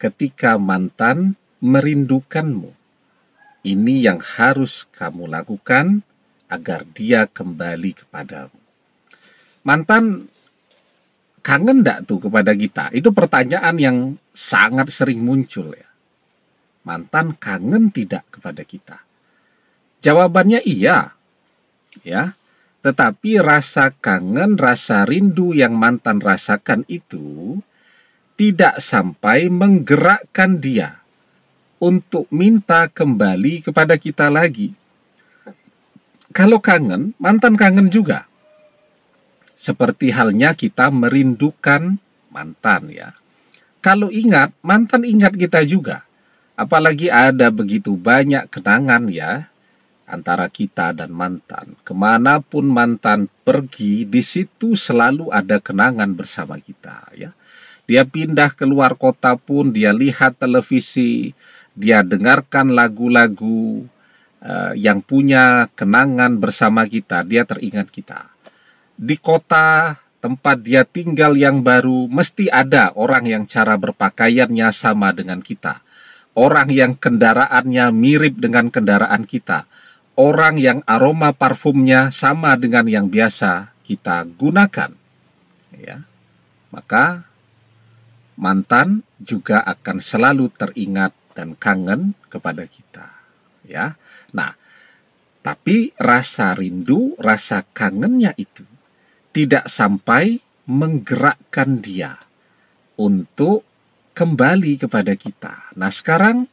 ketika mantan merindukanmu. Ini yang harus kamu lakukan agar dia kembali kepadamu. Mantan kangen tidak tuh kepada kita? Itu pertanyaan yang sangat sering muncul ya. Mantan kangen tidak kepada kita? Jawabannya iya. Ya. Tetapi rasa kangen, rasa rindu yang mantan rasakan itu tidak sampai menggerakkan dia untuk minta kembali kepada kita lagi. Kalau kangen, mantan kangen juga. Seperti halnya kita merindukan mantan ya. Kalau ingat, mantan ingat kita juga. Apalagi ada begitu banyak kenangan ya antara kita dan mantan. Kemanapun mantan pergi, di situ selalu ada kenangan bersama kita. Ya, dia pindah keluar kota pun, dia lihat televisi, dia dengarkan lagu-lagu eh, yang punya kenangan bersama kita. Dia teringat kita di kota tempat dia tinggal yang baru, mesti ada orang yang cara berpakaiannya sama dengan kita. Orang yang kendaraannya mirip dengan kendaraan kita orang yang aroma parfumnya sama dengan yang biasa kita gunakan. Ya. Maka mantan juga akan selalu teringat dan kangen kepada kita. Ya. Nah, tapi rasa rindu, rasa kangennya itu tidak sampai menggerakkan dia untuk kembali kepada kita. Nah, sekarang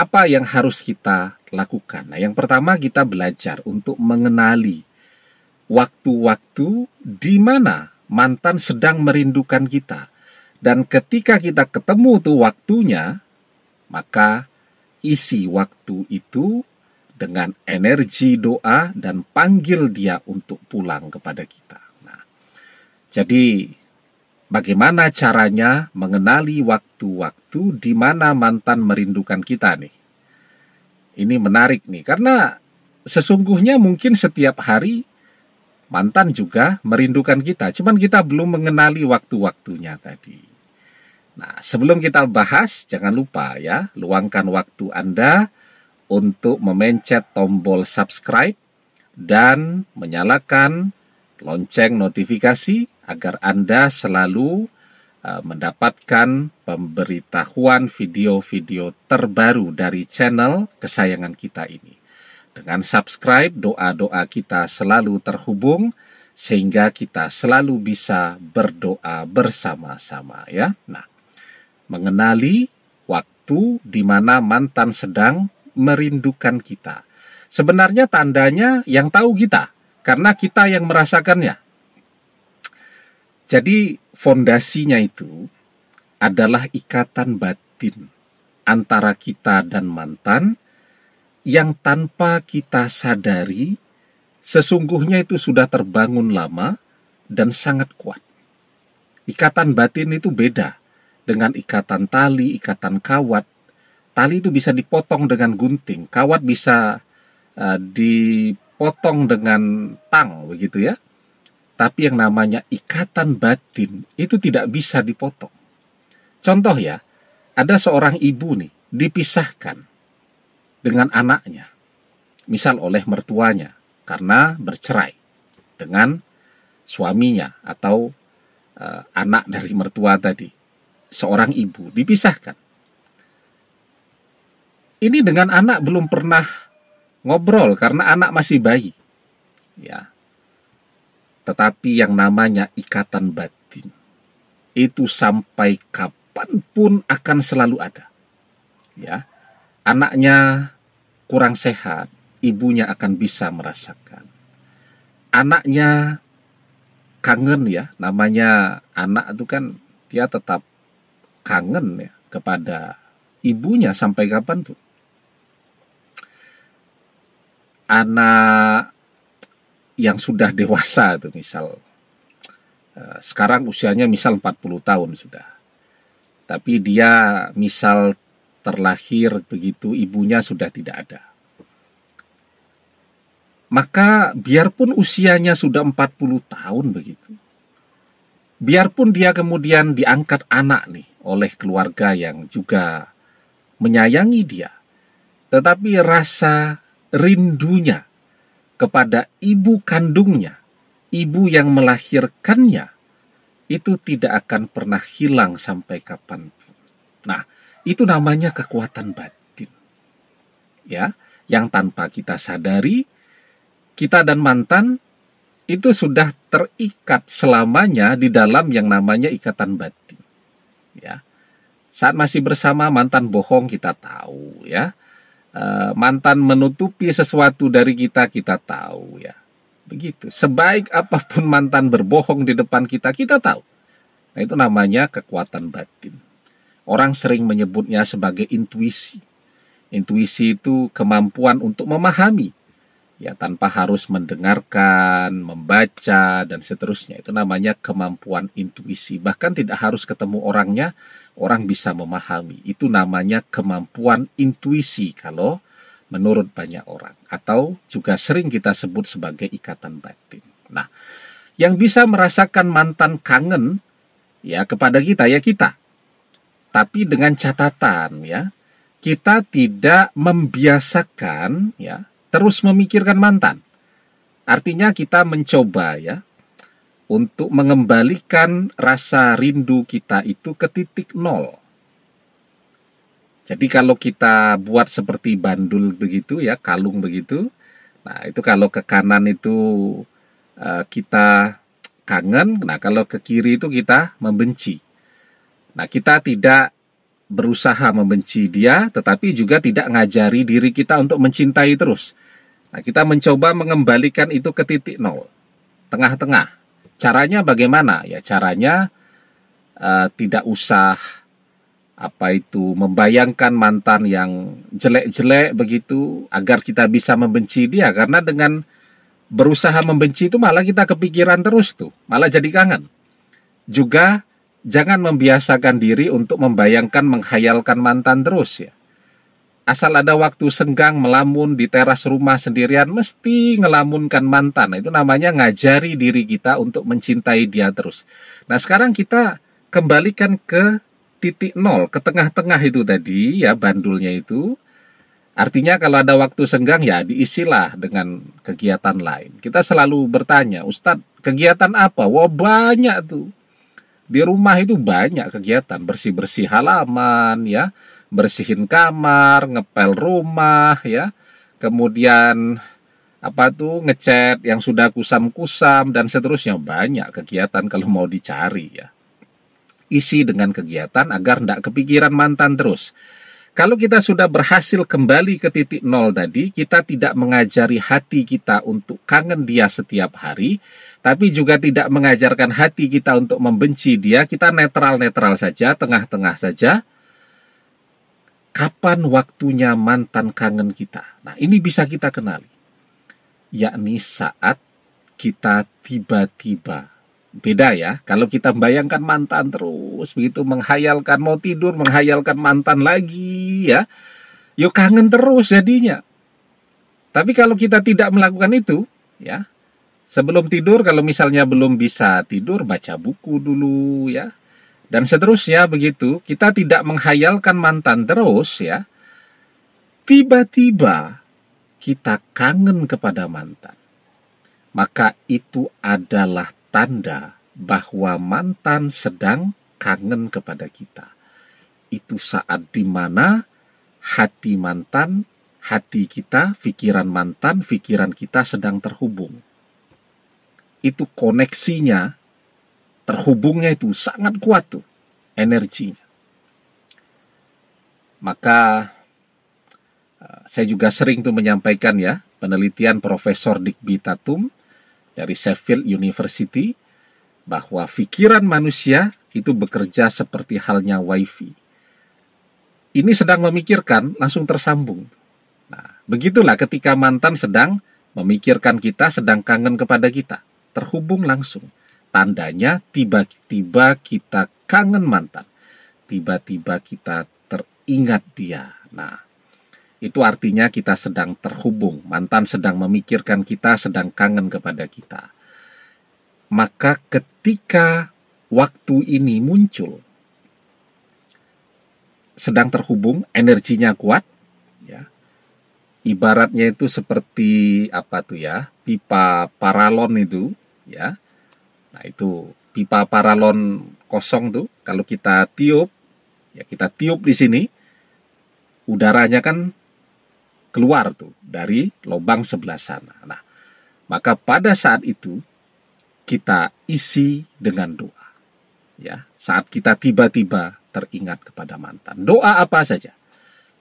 apa yang harus kita lakukan? Nah, yang pertama kita belajar untuk mengenali waktu-waktu di mana mantan sedang merindukan kita. Dan ketika kita ketemu tuh waktunya, maka isi waktu itu dengan energi doa dan panggil dia untuk pulang kepada kita. Nah, jadi bagaimana caranya mengenali waktu-waktu di mana mantan merindukan kita nih. Ini menarik nih, karena sesungguhnya mungkin setiap hari mantan juga merindukan kita, cuman kita belum mengenali waktu-waktunya tadi. Nah, sebelum kita bahas, jangan lupa ya, luangkan waktu Anda untuk memencet tombol subscribe dan menyalakan lonceng notifikasi agar Anda selalu eh, mendapatkan pemberitahuan video-video terbaru dari channel kesayangan kita ini. Dengan subscribe, doa-doa kita selalu terhubung sehingga kita selalu bisa berdoa bersama-sama ya. Nah, mengenali waktu di mana mantan sedang merindukan kita. Sebenarnya tandanya yang tahu kita, karena kita yang merasakannya. Jadi fondasinya itu adalah ikatan batin antara kita dan mantan yang tanpa kita sadari sesungguhnya itu sudah terbangun lama dan sangat kuat. Ikatan batin itu beda dengan ikatan tali, ikatan kawat. Tali itu bisa dipotong dengan gunting, kawat bisa uh, di potong dengan tang begitu ya. Tapi yang namanya ikatan batin itu tidak bisa dipotong. Contoh ya, ada seorang ibu nih dipisahkan dengan anaknya. Misal oleh mertuanya karena bercerai dengan suaminya atau e, anak dari mertua tadi. Seorang ibu dipisahkan. Ini dengan anak belum pernah ngobrol karena anak masih bayi. Ya. Tetapi yang namanya ikatan batin itu sampai kapanpun akan selalu ada. Ya. Anaknya kurang sehat, ibunya akan bisa merasakan. Anaknya kangen ya, namanya anak itu kan dia tetap kangen ya kepada ibunya sampai kapanpun anak yang sudah dewasa itu misal eh, sekarang usianya misal 40 tahun sudah. Tapi dia misal terlahir begitu ibunya sudah tidak ada. Maka biarpun usianya sudah 40 tahun begitu. Biarpun dia kemudian diangkat anak nih oleh keluarga yang juga menyayangi dia. Tetapi rasa rindunya kepada ibu kandungnya, ibu yang melahirkannya, itu tidak akan pernah hilang sampai kapanpun. Nah, itu namanya kekuatan batin. Ya, yang tanpa kita sadari, kita dan mantan itu sudah terikat selamanya di dalam yang namanya ikatan batin. Ya. Saat masih bersama mantan bohong kita tahu ya Eh, mantan menutupi sesuatu dari kita kita tahu ya begitu sebaik apapun mantan berbohong di depan kita kita tahu nah itu namanya kekuatan batin orang sering menyebutnya sebagai intuisi intuisi itu kemampuan untuk memahami ya tanpa harus mendengarkan, membaca dan seterusnya. Itu namanya kemampuan intuisi. Bahkan tidak harus ketemu orangnya, orang bisa memahami. Itu namanya kemampuan intuisi kalau menurut banyak orang atau juga sering kita sebut sebagai ikatan batin. Nah, yang bisa merasakan mantan kangen ya kepada kita ya kita. Tapi dengan catatan ya, kita tidak membiasakan ya terus memikirkan mantan. Artinya kita mencoba ya untuk mengembalikan rasa rindu kita itu ke titik nol. Jadi kalau kita buat seperti bandul begitu ya, kalung begitu, nah itu kalau ke kanan itu eh, kita kangen, nah kalau ke kiri itu kita membenci. Nah kita tidak berusaha membenci dia, tetapi juga tidak ngajari diri kita untuk mencintai terus. Nah kita mencoba mengembalikan itu ke titik nol, tengah-tengah. Caranya bagaimana? Ya caranya uh, tidak usah apa itu membayangkan mantan yang jelek-jelek begitu agar kita bisa membenci dia karena dengan berusaha membenci itu malah kita kepikiran terus tuh, malah jadi kangen. Juga jangan membiasakan diri untuk membayangkan menghayalkan mantan terus ya asal ada waktu senggang melamun di teras rumah sendirian mesti ngelamunkan mantan. Itu namanya ngajari diri kita untuk mencintai dia terus. Nah, sekarang kita kembalikan ke titik nol, ke tengah-tengah itu tadi ya bandulnya itu. Artinya kalau ada waktu senggang ya diisilah dengan kegiatan lain. Kita selalu bertanya, Ustadz kegiatan apa? Wah banyak tuh. Di rumah itu banyak kegiatan, bersih-bersih halaman ya, bersihin kamar, ngepel rumah ya. Kemudian apa tuh ngecat yang sudah kusam-kusam dan seterusnya banyak kegiatan kalau mau dicari ya. Isi dengan kegiatan agar tidak kepikiran mantan terus. Kalau kita sudah berhasil kembali ke titik nol tadi, kita tidak mengajari hati kita untuk kangen dia setiap hari, tapi juga tidak mengajarkan hati kita untuk membenci dia. Kita netral-netral saja, tengah-tengah saja, kapan waktunya mantan kangen kita. Nah, ini bisa kita kenali. Yakni saat kita tiba-tiba beda ya. Kalau kita bayangkan mantan terus begitu menghayalkan mau tidur, menghayalkan mantan lagi ya. yuk kangen terus jadinya. Tapi kalau kita tidak melakukan itu, ya. Sebelum tidur kalau misalnya belum bisa tidur baca buku dulu ya dan seterusnya begitu. Kita tidak menghayalkan mantan terus ya. Tiba-tiba kita kangen kepada mantan. Maka itu adalah tanda bahwa mantan sedang kangen kepada kita. Itu saat dimana hati mantan, hati kita, pikiran mantan, pikiran kita sedang terhubung. Itu koneksinya terhubungnya itu sangat kuat tuh energinya. Maka eh, saya juga sering tuh menyampaikan ya penelitian Profesor Digby Tatum dari Sheffield University bahwa pikiran manusia itu bekerja seperti halnya wifi. Ini sedang memikirkan langsung tersambung. Nah, begitulah ketika mantan sedang memikirkan kita, sedang kangen kepada kita, terhubung langsung. Tandanya tiba-tiba kita kangen mantan. Tiba-tiba kita teringat dia. Nah, itu artinya kita sedang terhubung. Mantan sedang memikirkan kita, sedang kangen kepada kita. Maka ketika waktu ini muncul, sedang terhubung, energinya kuat, ya. Ibaratnya itu seperti apa tuh ya? Pipa paralon itu, ya Nah itu pipa paralon kosong tuh kalau kita tiup ya kita tiup di sini udaranya kan keluar tuh dari lubang sebelah sana. Nah maka pada saat itu kita isi dengan doa. Ya, saat kita tiba-tiba teringat kepada mantan. Doa apa saja?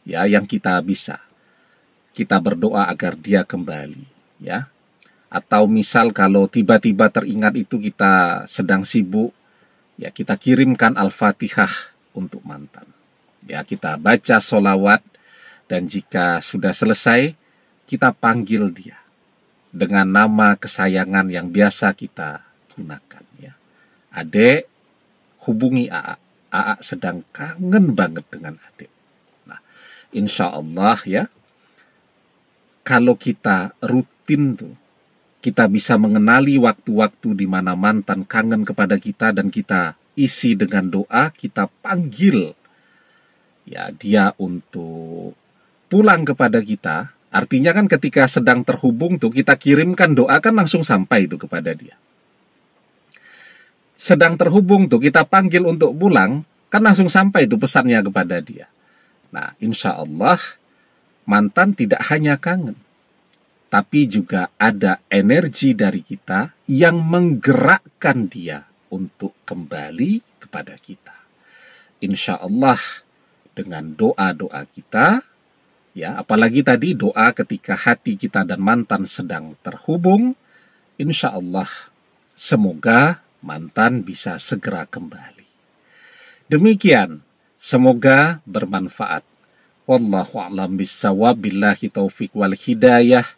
Ya, yang kita bisa. Kita berdoa agar dia kembali, ya atau misal kalau tiba-tiba teringat itu kita sedang sibuk ya kita kirimkan Al-Fatihah untuk mantan ya kita baca solawat dan jika sudah selesai kita panggil dia dengan nama kesayangan yang biasa kita gunakan ya adek hubungi AA AA sedang kangen banget dengan adek nah insya Allah ya kalau kita rutin tuh kita bisa mengenali waktu-waktu di mana mantan kangen kepada kita dan kita isi dengan doa, kita panggil ya dia untuk pulang kepada kita. Artinya kan ketika sedang terhubung tuh kita kirimkan doa kan langsung sampai itu kepada dia. Sedang terhubung tuh kita panggil untuk pulang kan langsung sampai itu pesannya kepada dia. Nah, insya Allah mantan tidak hanya kangen, tapi juga ada energi dari kita yang menggerakkan dia untuk kembali kepada kita. Insya Allah dengan doa-doa kita, ya apalagi tadi doa ketika hati kita dan mantan sedang terhubung, insya Allah semoga mantan bisa segera kembali. Demikian, semoga bermanfaat. Wallahu a'lam bissawab billahi taufiq wal hidayah.